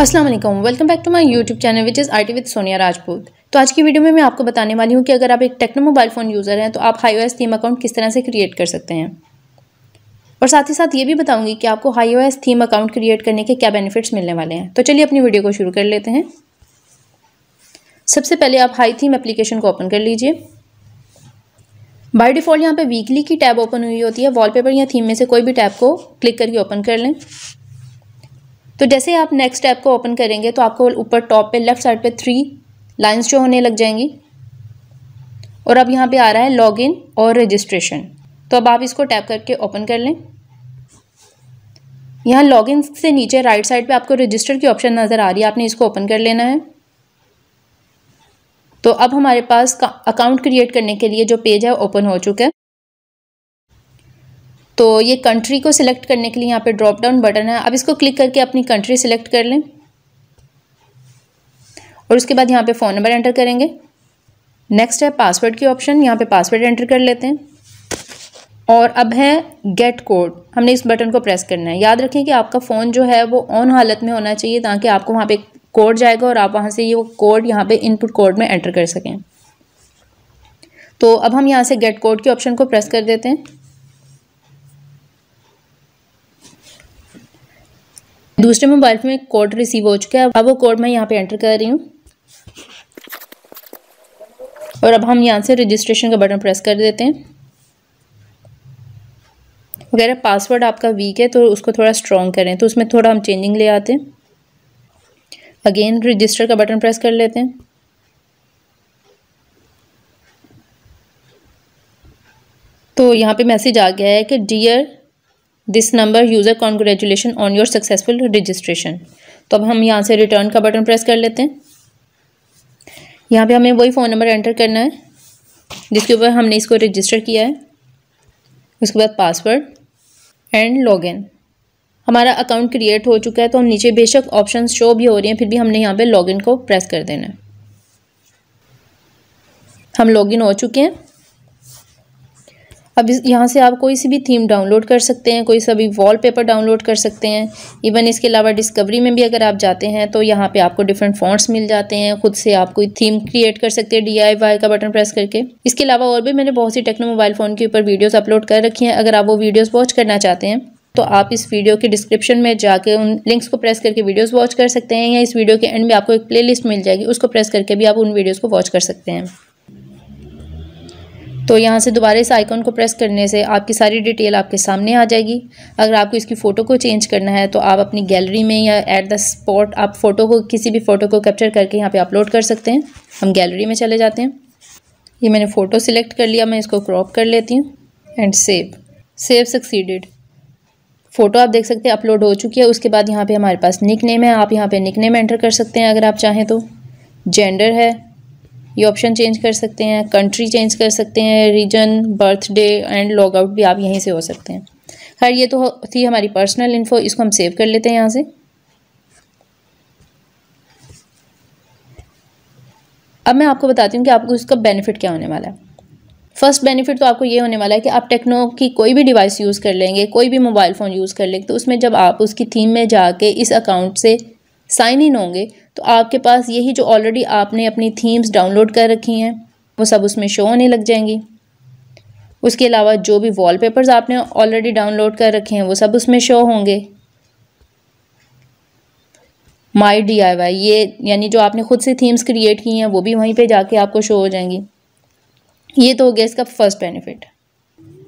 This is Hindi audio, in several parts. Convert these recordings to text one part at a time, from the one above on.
अस्सलाम वालेकुम welcome back to my YouTube channel which is IT with Sonia Rajput तो आज की वीडियो में मैं आपको बताने वाली हूँ कि अगर आप एक टेक्नो मोबाइल फ़ोन यूज़र हैं तो आप हाई ओ थीम अकाउंट किस तरह से क्रिएट कर सकते हैं और साथ ही साथ ये भी बताऊँगी कि आपको Hi O theme account create करने के क्या बेनिफिट्स मिलने वाले हैं तो चलिए अपनी वीडियो को शुरू कर लेते हैं सबसे पहले आप हाई थीम एप्लीकेशन को ओपन कर लीजिए बाई डिफ़ॉल्ट यहाँ पर वीकली की टैब ओपन हुई होती है वॉलपेपर या थीम में से कोई भी टैब को क्लिक करके ओपन कर लें तो जैसे आप नेक्स्ट ऐप को ओपन करेंगे तो आपको ऊपर टॉप पे लेफ्ट साइड पे थ्री लाइंस जो होने लग जाएंगी और अब यहाँ पे आ रहा है लॉगिन और रजिस्ट्रेशन तो अब आप इसको टैप करके ओपन कर लें यहाँ लॉगिन से नीचे राइट साइड पे आपको रजिस्टर की ऑप्शन नज़र आ रही है आपने इसको ओपन कर लेना है तो अब हमारे पास अकाउंट क्रिएट करने के लिए जो पेज है ओपन हो चुका है तो ये कंट्री को सिलेक्ट करने के लिए यहाँ पे ड्रॉप डाउन बटन है अब इसको क्लिक करके अपनी कंट्री सेलेक्ट कर लें और उसके बाद यहाँ पे फ़ोन नंबर एंटर करेंगे नेक्स्ट है पासवर्ड की ऑप्शन यहाँ पे पासवर्ड एंटर कर लेते हैं और अब है गेट कोड हमने इस बटन को प्रेस करना है याद रखें कि आपका फ़ोन जो है वो ऑन हालत में होना चाहिए ताकि आपको वहाँ पर कोड जाएगा और आप वहाँ से ये वो कोड यहाँ पर इनपुट कोड में एंटर कर सकें तो अब हम यहाँ से गेट कोड के ऑप्शन को प्रेस कर देते हैं दूसरे मोबाइल में कोड रिसीव हो चुका है अब वो कोड मैं यहाँ पे एंटर कर रही हूँ और अब हम यहाँ से रजिस्ट्रेशन का बटन प्रेस कर देते हैं वगैरह पासवर्ड आपका वीक है तो उसको थोड़ा स्ट्रॉन्ग करें तो उसमें थोड़ा हम चेंजिंग ले आते हैं अगेन रजिस्टर का बटन प्रेस कर लेते हैं तो यहाँ पे मैसेज आ गया है कि dear this number user congratulation on your successful registration तो अब हम यहाँ से रिटर्न का बटन प्रेस कर लेते हैं यहाँ पे हमें वही फ़ोन नंबर एंटर करना है जिसके ऊपर हमने इसको रजिस्टर किया है उसके बाद पासवर्ड एंड लॉगिन हमारा अकाउंट क्रिएट हो चुका है तो हम नीचे बेशक ऑप्शन शो भी हो रही हैं फिर भी हमने यहाँ पे लॉगिन को प्रेस कर देना है हम लॉगिन हो चुके हैं अब यहाँ से आप कोई सी भी थीम डाउनलोड कर सकते हैं कोई सा भी वॉलपेपर डाउनलोड कर सकते हैं इवन इसके अलावा डिस्कवरी में भी अगर आप जाते हैं तो यहाँ पे आपको डिफरेंट फॉन्ट्स मिल जाते हैं खुद से आप कोई थीम क्रिएट कर सकते हैं डीआईवाई का बटन प्रेस करके इसके अलावा और भी मैंने बहुत सी टेक्नो मोबाइल फ़ोन के ऊपर वीडियोज़ अपलोड कर रखी हैं अगर आप वो वीडियोज़ वॉच करना चाहते हैं तो आप इस वीडियो के डिस्क्रिप्शन में जाके उन लिंक्स को प्रेस करके वीडियोस वॉच कर सकते हैं या इस वीडियो के एंड में आपको एक प्लेलिस्ट मिल जाएगी उसको प्रेस करके भी आप उन वीडियोस को वॉच कर सकते हैं तो यहाँ से दोबारा इस आइकॉन को प्रेस करने से आपकी सारी डिटेल आपके सामने आ जाएगी अगर आपको इसकी फ़ोटो को चेंज करना है तो आप अपनी गैलरी में या एट द स्पॉट आप फ़ोटो को किसी भी फ़ोटो को कैप्चर करके यहाँ पर अपलोड कर सकते हैं हम गैलरी में चले जाते हैं ये मैंने फ़ोटो सिलेक्ट कर लिया मैं इसको क्रॉप कर लेती हूँ and save save succeeded photo आप देख सकते हैं अपलोड हो चुकी है उसके बाद यहाँ पे हमारे पास निक नेम है आप यहाँ पे निक नेम एंटर कर सकते हैं अगर आप चाहें तो जेंडर है ये ऑप्शन चेंज कर सकते हैं कंट्री चेंज कर सकते हैं region birthday and log out भी आप यहीं से हो सकते हैं खैर ये तो थी हमारी पर्सनल इन्फो इसको हम सेव कर लेते हैं यहाँ से अब मैं आपको बताती हूँ कि आपको इसका बेनिफिट क्या होने वाला है फर्स्ट बेनिफिट तो आपको ये होने वाला है कि आप टेक्नो की कोई भी डिवाइस यूज़ कर लेंगे कोई भी मोबाइल फ़ोन यूज़ कर लेंगे तो उसमें जब आप उसकी थीम में जाके इस अकाउंट से साइन इन होंगे तो आपके पास यही जो ऑलरेडी आपने अपनी थीम्स डाउनलोड कर रखी हैं वो सब उसमें शो होने लग जाएंगी उसके अलावा जो भी वॉलपेपर्स आपने ऑलरेडी डाउनलोड कर रखे हैं वो सब उसमें शो होंगे माई डी आई वाई ये यानी जो आपने ख़ुद से थीम्स क्रिएट की हैं वो भी वहीं पे जाके आपको शो हो जाएंगी ये तो हो गया इसका फर्स्ट बेनिफिट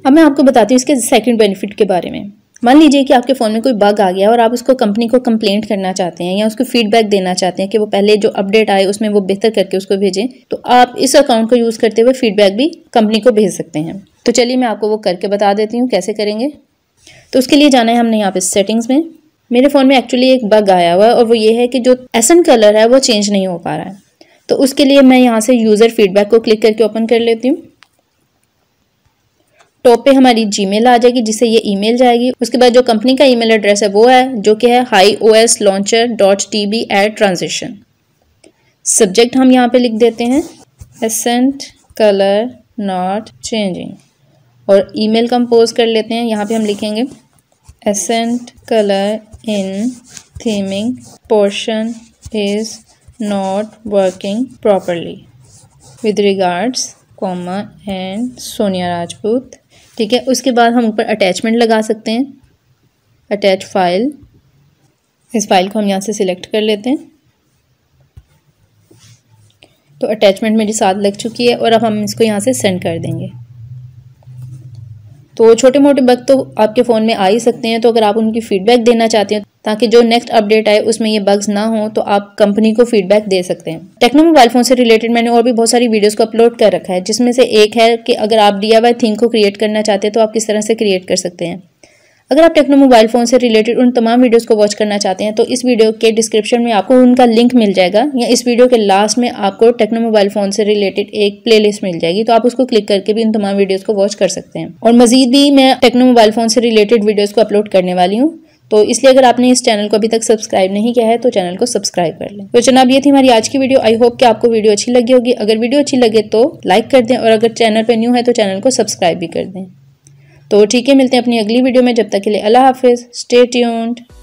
अब मैं आपको बताती हूँ इसके सेकंड बेनिफिट के बारे में मान लीजिए कि आपके फ़ोन में कोई बग आ गया और आप उसको कंपनी को कंप्लेंट करना चाहते हैं या उसको फीडबैक देना चाहते हैं कि वो पहले जो अपडेट आए उसमें वो बेहतर करके उसको भेजें तो आप इस अकाउंट को यूज़ करते हुए फीडबैक भी कंपनी को भेज सकते हैं तो चलिए मैं आपको वो करके बता देती हूँ कैसे करेंगे तो उसके लिए जाना है हमने यहाँ पे सेटिंग्स में मेरे फ़ोन में एक्चुअली एक बग आया हुआ है और वो ये है कि जो एसन कलर है वो चेंज नहीं हो पा रहा है तो उसके लिए मैं यहाँ से यूज़र फीडबैक को क्लिक करके ओपन कर लेती हूँ टॉप पे हमारी जीमेल आ जाएगी जिससे ये ईमेल जाएगी उसके बाद जो कंपनी का ईमेल एड्रेस है वो है जो कि है Hi O S launcher dot T B at transaction subject हम यहाँ पे लिख देते हैं एसेंट कलर नॉट चेंजिंग और ईमेल कंपोज कर लेते हैं यहाँ पे हम लिखेंगे accent colour in theming portion is not working properly with regards comma and Sonia Rajput ठीक है उसके बाद हम ऊपर अटैचमेंट लगा सकते हैं अटैच फाइल इस फाइल को हम यहाँ से सिलेक्ट कर लेते हैं तो अटैचमेंट मेरी साथ लग चुकी है और अब हम इसको यहाँ से सेंड कर देंगे तो छोटे मोटे बग तो आपके फ़ोन में आ ही सकते हैं तो अगर आप उनकी फ़ीडबैक देना चाहते हैं ताकि जो नेक्स्ट अपडेट आए उसमें ये बग्स ना हो तो आप कंपनी को फीडबैक दे सकते हैं टेक्नो मोबाइल फोन से रिलेटेड मैंने और भी बहुत सारी वीडियोस को अपलोड कर रखा है जिसमें से एक है कि अगर आप डी आई थिंक को क्रिएट करना चाहते हैं तो आप किस तरह से क्रिएट कर सकते हैं अगर आप टेक्नो मोबाइल फ़ोन से रिलेटेड उन तमाम वीडियोज़ को वॉच करना चाहते हैं तो इस वीडियो के डिस्क्रिप्शन में आपको उनका लिंक मिल जाएगा या इस वीडियो के लास्ट में आपको टेक्नो मोबाइल फ़ोन से रिलेटेड एक प्ले मिल जाएगी तो आप उसको क्लिक करके भी उन तमाम वीडियोज़ को वॉच कर सकते हैं और मजीद भी मैं टेक्नो मोबाइल फ़ोन से रिलेटेड वीडियोज़ को अपलोड करने वाली हूँ तो इसलिए अगर आपने इस चैनल को अभी तक सब्सक्राइब नहीं किया है तो चैनल को सब्सक्राइब कर लें तो जनाब ये थी हमारी आज की वीडियो आई होप कि आपको वीडियो अच्छी लगी होगी अगर वीडियो अच्छी लगे तो लाइक कर दें और अगर चैनल पर न्यू है तो चैनल को सब्सक्राइब भी कर दें तो ठीक है मिलते हैं अपनी अगली वीडियो में जब तक के लिए अल्लाह हाफिज़ स्टे ट्यून्ड